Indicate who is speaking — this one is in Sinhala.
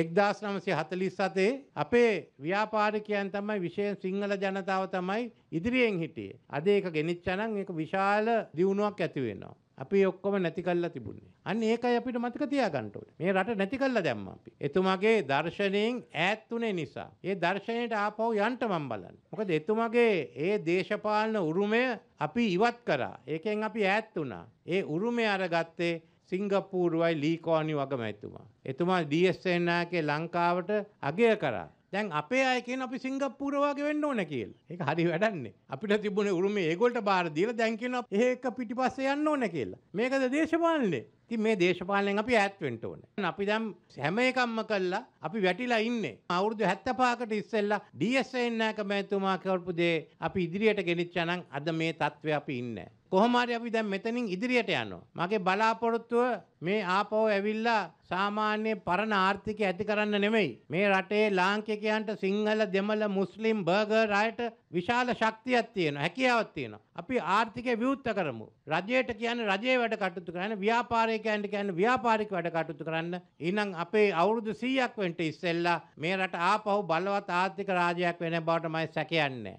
Speaker 1: එක්දස් නමසේ හතලිස් සතේ අපේ ව්‍යාපාරිකයන් තමයි විශයෙන් සිංහල ජනතාව තමයි ඉදිරියෙන් හිටියේ. අද ඒක ගෙනනිච්චනං ඒක විශාල දියුණුවක් ඇතිවෙනවා. අපි ඔක්කොම නැති කල්ලා තිබුණේ. අන්න ඒකයි අපිට මතක තියාගන්න ඕනේ. මේ රට නැති කල්ලා දැම්ම අපි. එතුමාගේ දර්ශනයෙන් ඈත් උනේ නිසා. ඒ දර්ශනයට ආපහු යන්න මම බලන්නේ. මොකද එතුමාගේ ඒ දේශපාලන උරුමය අපි ඉවත් කරා. ඒකෙන් අපි ඈත් වුණා. ඒ උරුමය අරගත්තේ සිංගප්පූරුවයි ලීකෝනි වගමැතුමා. එතුමා DSN නායකේ ලංකාවට අගය කරා. දැන් අපේ අය කියන අපි සිංගප්පූර වගේ වෙන්න ඕන කියලා. ඒක හරි වැඩන්නේ. අපිට තිබුණේ උරුමේ ඒගොල්ලන්ට බාර දීලා දැන් කියනවා ඒක පිටිපස්සේ යන්න ඕන කියලා. මේකද දේශපාලනේ. ඉතින් මේ දේශපාලනයෙන් අපි ඈත් වෙන්න ඕනේ. අපි දැන් හැම එකක්ම කළා අපි වැටිලා ඉන්නේ. අවුරුදු 75කට ඉස්සෙල්ලා DSN නායක මැතිතුමා කරපු දේ අපි ඉදිරියට ගෙනිච්චා නම් අද මේ තත්ත්වය අපි ඉන්නේ. කොහොමරි අපි දැන් මෙතනින් ඉදිරියට යනවා. මගේ බලාපොරොත්තුව මේ ආපහු ඇවිල්ලා සාමාන්‍ය පරණ ආර්ථිකය ඇති කරන්න නෙමෙයි. මේ රටේ ලාංකිකයන්ට සිංහල දෙමළ මුස්ලිම් බර්ගර් අයට විශාල ශක්තියක් තියෙනවා, හැකියාවක් තියෙනවා. අපි ආර්ථිකය විවෘත කරමු. රජයට කියන්නේ රජයේ වැඩ කටයුතු කරන්න, ව්‍යාපාරිකයන්ට කියන්නේ ව්‍යාපාරික වැඩ කටයුතු කරන්න. ඊනම් අපේ අවුරුදු 100ක් වෙන්න ඉස්සෙල්ලා මේ රට ආපහු බලවත් ආර්ථික රාජ්‍යයක් වෙන බවට මම සැකයන්නේ.